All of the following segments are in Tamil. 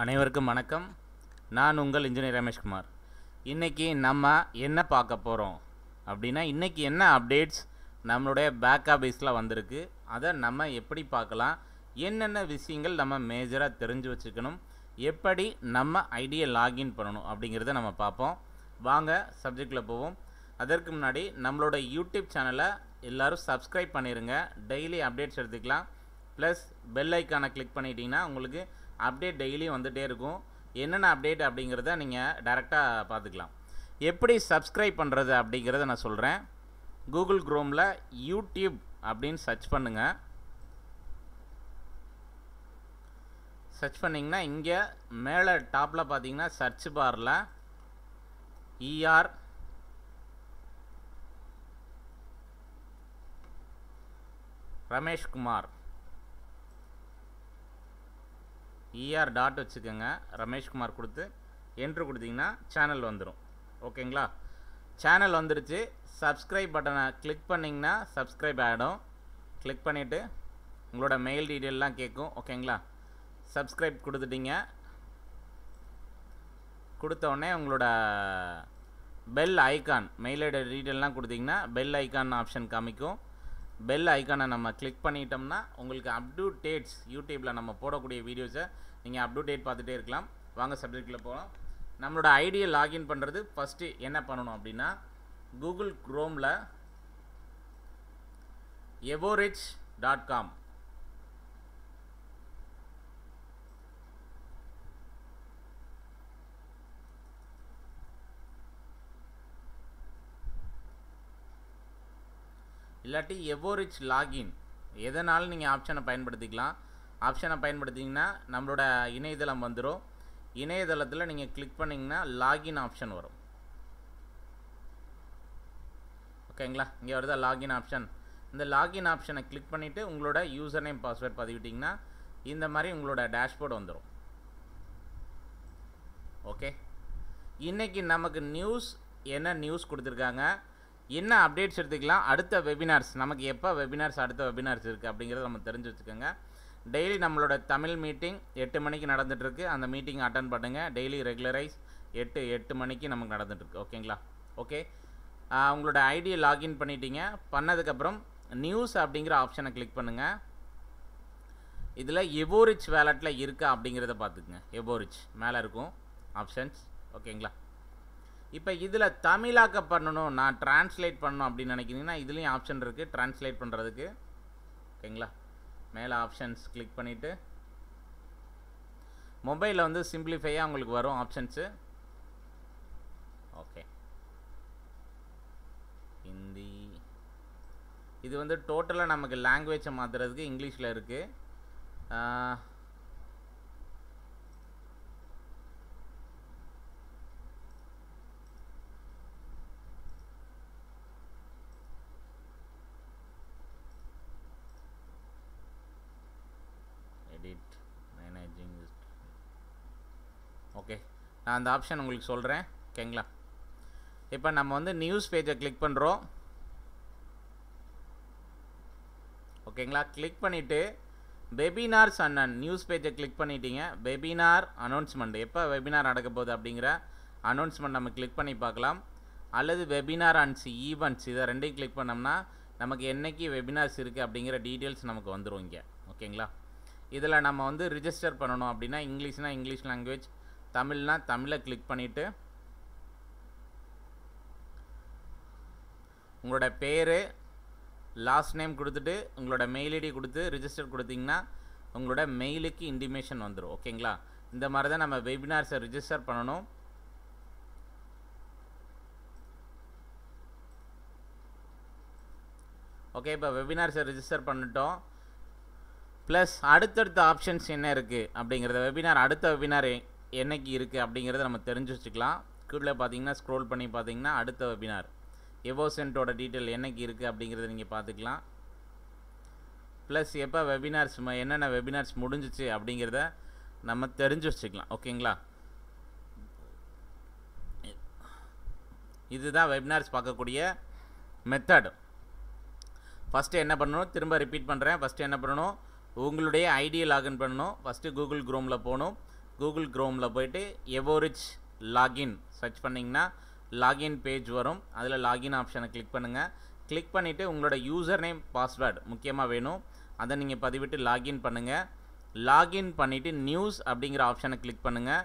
அனைவருக்கும் வணக்கம் நான் உங்கள் இன்ஜினியர் ரமேஷ்குமார் இன்றைக்கி நம்ம என்ன பார்க்க போகிறோம் அப்படின்னா இன்றைக்கி என்ன அப்டேட்ஸ் நம்மளுடைய பேக் ஆஃபீஸில் வந்திருக்கு அதை நம்ம எப்படி பார்க்கலாம் என்னென்ன விஷயங்கள் நம்ம மேஜராக தெரிஞ்சு வச்சுக்கணும் எப்படி நம்ம ஐடியை லாகின் பண்ணணும் அப்படிங்கிறத நம்ம பார்ப்போம் வாங்க சப்ஜெக்டில் போவோம் அதற்கு முன்னாடி நம்மளோட யூடியூப் சேனலை எல்லோரும் சப்ஸ்கிரைப் பண்ணிடுங்க டெய்லி அப்டேட்ஸ் எடுத்துக்கலாம் ப்ளஸ் பெல் ஐக்கானை கிளிக் பண்ணிட்டீங்கன்னா உங்களுக்கு அப்டேட் டெய்லியும் வந்துகிட்டே இருக்கும் என்னென்ன அப்டேட் அப்படிங்கிறத நீங்கள் டேரெக்டாக பார்த்துக்கலாம் எப்படி சப்ஸ்கிரைப் பண்ணுறது அப்படிங்கிறத நான் சொல்கிறேன் கூகுள் க்ரோமில் யூடியூப் அப்படின்னு சர்ச் பண்ணுங்கள் சர்ச் பண்ணிங்கன்னா இங்கே மேலே டாப்பில் பார்த்தீங்கன்னா சர்ச் பாரில் ER Rameshkumar ER e dot வச்சுக்கோங்க ரமேஷ்குமார் கொடுத்து என்ட்ரு கொடுத்தீங்கன்னா சேனல் வந்துடும் ஓகேங்களா சேனல் வந்துடுச்சு சப்ஸ்கிரைப் பட்டனை கிளிக் பண்ணிங்கன்னா சப்ஸ்கிரைப் ஆகிடும் கிளிக் பண்ணிவிட்டு உங்களோட மெயில் டீட்டெயிலெலாம் கேட்கும் ஓகேங்களா சப்ஸ்கிரைப் கொடுத்துட்டிங்க கொடுத்தோடனே உங்களோட பெல் ஐக்கான் மெயிலோட டீட்டெயிலெலாம் கொடுத்தீங்கன்னா பெல் ஐக்கான் ஆப்ஷன் காமிக்கும் பெல் ஐக்கானை நம்ம கிளிக் பண்ணிட்டோம்னா உங்களுக்கு அப்டூடேட்ஸ் யூடியூப்பில் நம்ம போடக்கூடிய வீடியோஸை நீங்கள் அப்டூடேட் பார்த்துட்டே இருக்கலாம் வாங்க சப்ஜெக்டில் போகலாம் நம்மளோட ஐடியை லாகின் பண்ணுறது ஃபஸ்ட்டு என்ன பண்ணணும் அப்படின்னா கூகுள் க்ரோமில் எவோரிச் டாட் காம் இல்லாட்டி எவோரிச் லாகின் எதனாலும் நீங்கள் ஆப்ஷனை பயன்படுத்திக்கலாம் ஆப்ஷனை பயன்படுத்திங்கன்னா நம்மளோட இணையதளம் வந்துடும் இணையதளத்தில் நீங்கள் கிளிக் பண்ணிங்கன்னா லாகின் ஆப்ஷன் வரும் ஓகேங்களா இங்கே வருதா லாகின் ஆப்ஷன் இந்த லாகின் ஆப்ஷனை கிளிக் பண்ணிவிட்டு உங்களோட யூசர் நேம் பாஸ்வேர்ட் பதிவிட்டிங்கன்னா இந்த மாதிரி உங்களோட டேஷ்போர்டு வந்துடும் ஓகே இன்றைக்கி நமக்கு நியூஸ் என்ன நியூஸ் கொடுத்துருக்காங்க என்ன அப்டேட்ஸ் எடுத்துக்கலாம் அடுத்த வெபினார்ஸ் நமக்கு எப்போ வெபினார்ஸ் அடுத்த வெபினார்ஸ் இருக்குது அப்படிங்கிறத நம்ம தெரிஞ்சு வச்சுக்கோங்க டெய்லி நம்மளோட தமிழ் மீட்டிங் எட்டு மணிக்கு நடந்துகிட்ருக்கு அந்த மீட்டிங் அட்டன் பண்ணுங்கள் டெய்லி ரெகுலரைஸ் எட்டு எட்டு மணிக்கு நமக்கு நடந்துகிட்ருக்கு ஓகேங்களா ஓகே உங்களோட ஐடியை லாகின் பண்ணிட்டீங்க பண்ணதுக்கப்புறம் நியூஸ் அப்படிங்கிற ஆப்ஷனை கிளிக் பண்ணுங்கள் இதில் எவோரிச் வேலட்டில் இருக்கா அப்படிங்கிறத பார்த்துக்குங்க எவோரிச் மேலே இருக்கும் ஆப்ஷன்ஸ் ஓகேங்களா இப்போ இதில் தமிழாக்க பண்ணணும் நான் டிரான்ஸ்லேட் பண்ணணும் அப்படின்னு நினைக்கிறீங்கன்னா இதுலேயும் ஆப்ஷன் இருக்குது டிரான்ஸ்லேட் பண்ணுறதுக்கு ஓகேங்களா மேலே ஆப்ஷன்ஸ் கிளிக் பண்ணிவிட்டு மொபைலில் வந்து சிம்பிளிஃபையாக உங்களுக்கு வரும் ஆப்ஷன்ஸு ஓகே ஹிந்தி இது வந்து டோட்டலாக நமக்கு லாங்குவேஜை மாற்றுறதுக்கு இங்கிலீஷில் இருக்குது ஓகே நான் அந்த ஆப்ஷன் உங்களுக்கு சொல்கிறேன் ஓகேங்களா இப்போ நம்ம வந்து நியூஸ் பேஜை கிளிக் பண்ணுறோம் ஓகேங்களா கிளிக் பண்ணிவிட்டு வெபினார்ஸ் அண்ணன் நியூஸ் பேஜை கிளிக் பண்ணிட்டீங்க வெபினார் அனௌன்ஸ்மெண்ட் எப்போ வெபினார் நடக்க போகுது அப்படிங்கிற அனௌன்ஸ்மெண்ட் நம்ம கிளிக் பண்ணி பார்க்கலாம் அல்லது வெபினார் அண்ட்ஸ் ஈவெண்ட்ஸ் இதை ரெண்டையும் கிளிக் பண்ணோம்னா நமக்கு என்றைக்கு வெபினார்ஸ் இருக்குது அப்படிங்கிற டீட்டெயில்ஸ் நமக்கு வந்துடும் இங்கே ஓகேங்களா இதில் நம்ம வந்து ரிஜிஸ்டர் பண்ணணும் அப்படின்னா இங்கிலீஷ்னால் இங்கிலீஷ் லாங்குவேஜ் தமிழ்னா தமிழை கிளிக் பண்ணிவிட்டு உங்களோட பேர் லாஸ்ட் நேம் கொடுத்துட்டு உங்களோட மெயில் ஐடி கொடுத்து ரிஜிஸ்டர் கொடுத்தீங்கன்னா உங்களோட மெயிலுக்கு இன்டிமேஷன் வந்துடும் ஓகேங்களா இந்த மாதிரி தான் நம்ம வெபினார்ஸை ரிஜிஸ்டர் பண்ணணும் ஓகே இப்போ வெபினார்ஸை ரிஜிஸ்டர் பண்ணிட்டோம் ப்ளஸ் அடுத்தடுத்த ஆப்ஷன்ஸ் என்ன இருக்குது அப்படிங்கிறத வெபினார் அடுத்த வெபினார் என்னைக்கு இருக்குது அப்படிங்கிறத நம்ம தெரிஞ்சு வச்சுக்கலாம் கீழே பார்த்தீங்கன்னா ஸ்க்ரோல் பண்ணி பார்த்தீங்கன்னா அடுத்த வெபினார் எவோசென்ட்டோட டீட்டெயில் என்னைக்கு இருக்குது அப்படிங்கிறத நீங்கள் பார்த்துக்கலாம் ப்ளஸ் எப்போ வெபினார்ஸ் என்னென்ன வெபினார்ஸ் முடிஞ்சிச்சு அப்படிங்கிறத நம்ம தெரிஞ்சு வச்சுக்கலாம் ஓகேங்களா இதுதான் வெபினார்ஸ் பார்க்கக்கூடிய மெத்தடு ஃபஸ்ட்டு என்ன பண்ணணும் திரும்ப ரிப்பீட் பண்ணுறேன் ஃபஸ்ட்டு என்ன பண்ணணும் உங்களுடைய ஐடியை லாகின் பண்ணணும் ஃபஸ்ட்டு கூகுள் குரோமில் போகணும் கூகுள் க்ரோமில் போயிட்டு எவோரிச் லாகின் சர்ச் பண்ணிங்கன்னா லாகின் பேஜ் வரும் அதில் லாகின் ஆப்ஷனை கிளிக் பண்ணுங்கள் கிளிக் பண்ணிவிட்டு உங்களோட யூசர் நேம் பாஸ்வேர்டு முக்கியமாக வேணும் அதை நீங்கள் பதிவிட்டு லாகின் பண்ணுங்கள் லாகின் பண்ணிவிட்டு நியூஸ் அப்படிங்கிற ஆப்ஷனை கிளிக் பண்ணுங்கள்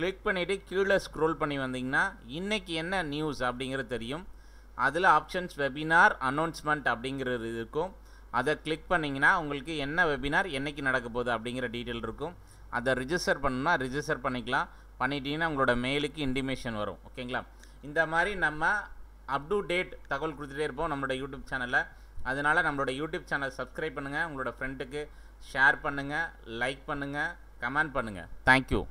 கிளிக் பண்ணிவிட்டு கீழே ஸ்க்ரோல் பண்ணி வந்தீங்கன்னா இன்றைக்கி என்ன நியூஸ் அப்படிங்கிறது தெரியும் அதில் ஆப்ஷன்ஸ் வெபினார் அனௌன்ஸ்மெண்ட் அப்படிங்கிறது இருக்கும் அதை கிளிக் பண்ணிங்கன்னா உங்களுக்கு என்ன வெபினார் என்றைக்கு நடக்க போகுது அப்படிங்கிற டீட்டெயில் இருக்கும் அதை ரிஜிஸ்டர் பண்ணணும்னா ரிஜிஸ்டர் பண்ணிக்கலாம் பண்ணிட்டீங்கன்னா உங்களோட மெயிலுக்கு இன்டிமேஷன் வரும் ஓகேங்களா இந்த மாதிரி நம்ம அப் டு டேட் தகவல் கொடுத்துட்டே இருப்போம் நம்மளோட யூடியூப் சேனலில் அதனால் நம்மளோட யூடியூப் சேனல் சப்ஸ்கிரைப் பண்ணுங்கள் உங்களோட ஃப்ரெண்டுக்கு ஷேர் பண்ணுங்கள் லைக் பண்ணுங்கள் கமெண்ட் பண்ணுங்கள் தேங்க்யூ